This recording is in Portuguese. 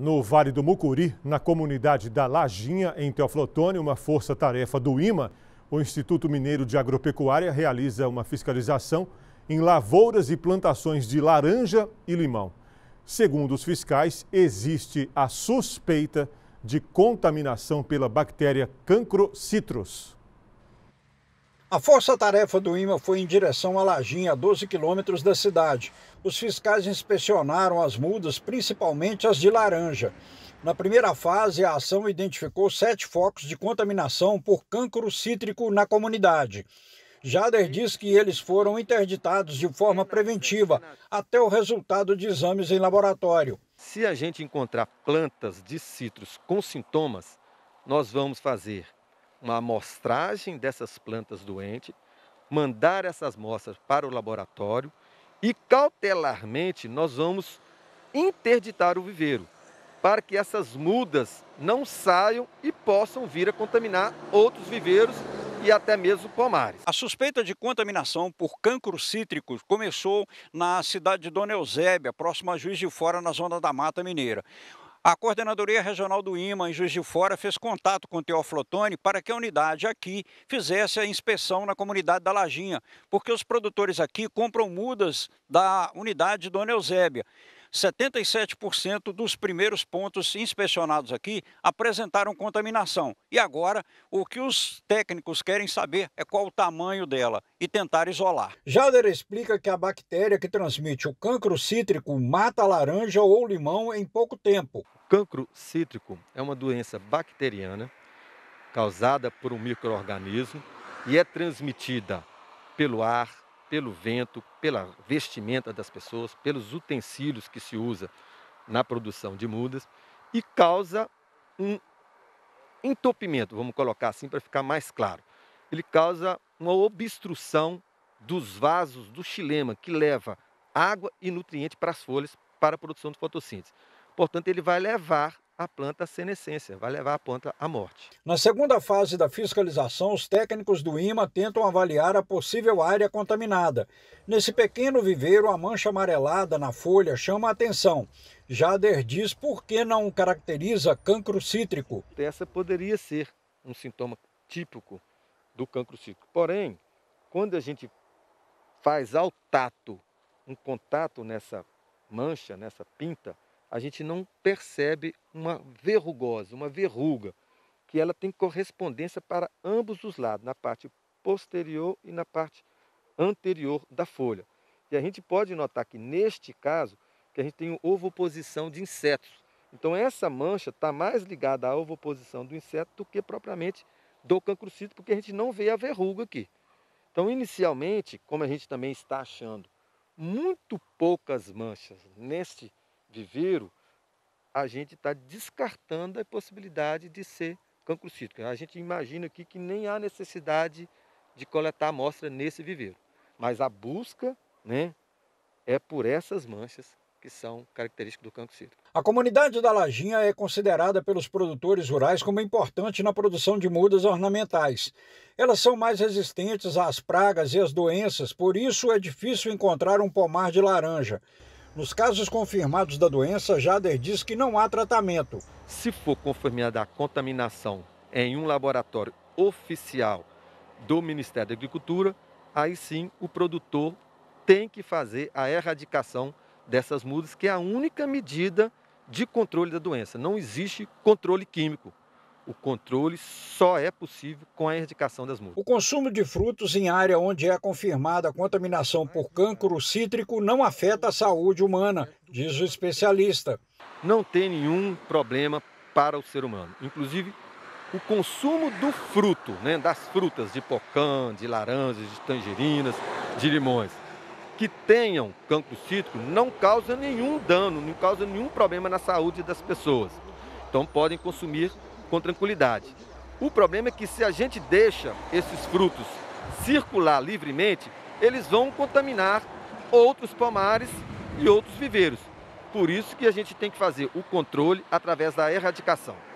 No Vale do Mucuri, na comunidade da Lajinha, em Teoflotone, uma força-tarefa do IMA, o Instituto Mineiro de Agropecuária realiza uma fiscalização em lavouras e plantações de laranja e limão. Segundo os fiscais, existe a suspeita de contaminação pela bactéria Cancrocitrus. A força-tarefa do IMA foi em direção à Lajinha, a 12 quilômetros da cidade. Os fiscais inspecionaram as mudas, principalmente as de laranja. Na primeira fase, a ação identificou sete focos de contaminação por cancro cítrico na comunidade. Jader diz que eles foram interditados de forma preventiva, até o resultado de exames em laboratório. Se a gente encontrar plantas de citros com sintomas, nós vamos fazer uma amostragem dessas plantas doentes, mandar essas amostras para o laboratório e cautelarmente nós vamos interditar o viveiro para que essas mudas não saiam e possam vir a contaminar outros viveiros e até mesmo pomares. A suspeita de contaminação por cancro cítrico começou na cidade de Dona Eusébia, próxima a Juiz de Fora, na zona da Mata Mineira. A Coordenadoria Regional do IMA, em Juiz de Fora, fez contato com o Teófilo para que a unidade aqui fizesse a inspeção na comunidade da Lajinha, porque os produtores aqui compram mudas da unidade Dona Eusébia. 77% dos primeiros pontos inspecionados aqui apresentaram contaminação. E agora, o que os técnicos querem saber é qual o tamanho dela e tentar isolar. Jader explica que a bactéria que transmite o cancro cítrico mata laranja ou limão em pouco tempo. cancro cítrico é uma doença bacteriana causada por um microorganismo e é transmitida pelo ar, pelo vento, pela vestimenta das pessoas, pelos utensílios que se usa na produção de mudas e causa um entupimento, vamos colocar assim para ficar mais claro. Ele causa uma obstrução dos vasos do xilema que leva água e nutriente para as folhas para a produção de fotossíntese. Portanto, ele vai levar a planta senescência, vai levar a planta à morte. Na segunda fase da fiscalização, os técnicos do IMA tentam avaliar a possível área contaminada. Nesse pequeno viveiro, a mancha amarelada na folha chama a atenção. Jader diz por que não caracteriza cancro cítrico. Essa poderia ser um sintoma típico do cancro cítrico. Porém, quando a gente faz ao tato um contato nessa mancha, nessa pinta, a gente não percebe uma verrugosa, uma verruga, que ela tem correspondência para ambos os lados, na parte posterior e na parte anterior da folha. E a gente pode notar que neste caso, que a gente tem ovoposição de insetos. Então essa mancha está mais ligada à ovoposição do inseto do que propriamente do cancrocito, porque a gente não vê a verruga aqui. Então inicialmente, como a gente também está achando muito poucas manchas neste viveiro, a gente está descartando a possibilidade de ser cancro cítrico. A gente imagina aqui que nem há necessidade de coletar amostra nesse viveiro. Mas a busca né, é por essas manchas que são características do cancro cítrico. A comunidade da Lajinha é considerada pelos produtores rurais como importante na produção de mudas ornamentais. Elas são mais resistentes às pragas e às doenças, por isso é difícil encontrar um pomar de laranja. Nos casos confirmados da doença, Jader diz que não há tratamento. Se for confirmada a contaminação em um laboratório oficial do Ministério da Agricultura, aí sim o produtor tem que fazer a erradicação dessas mudas, que é a única medida de controle da doença. Não existe controle químico. O controle só é possível com a erradicação das mudas. O consumo de frutos em área onde é confirmada a contaminação por cancro cítrico não afeta a saúde humana, diz o especialista. Não tem nenhum problema para o ser humano. Inclusive, o consumo do fruto, né, das frutas de pocã, de laranjas, de tangerinas, de limões, que tenham cancro cítrico, não causa nenhum dano, não causa nenhum problema na saúde das pessoas. Então podem consumir com tranquilidade. O problema é que se a gente deixa esses frutos circular livremente, eles vão contaminar outros pomares e outros viveiros. Por isso que a gente tem que fazer o controle através da erradicação.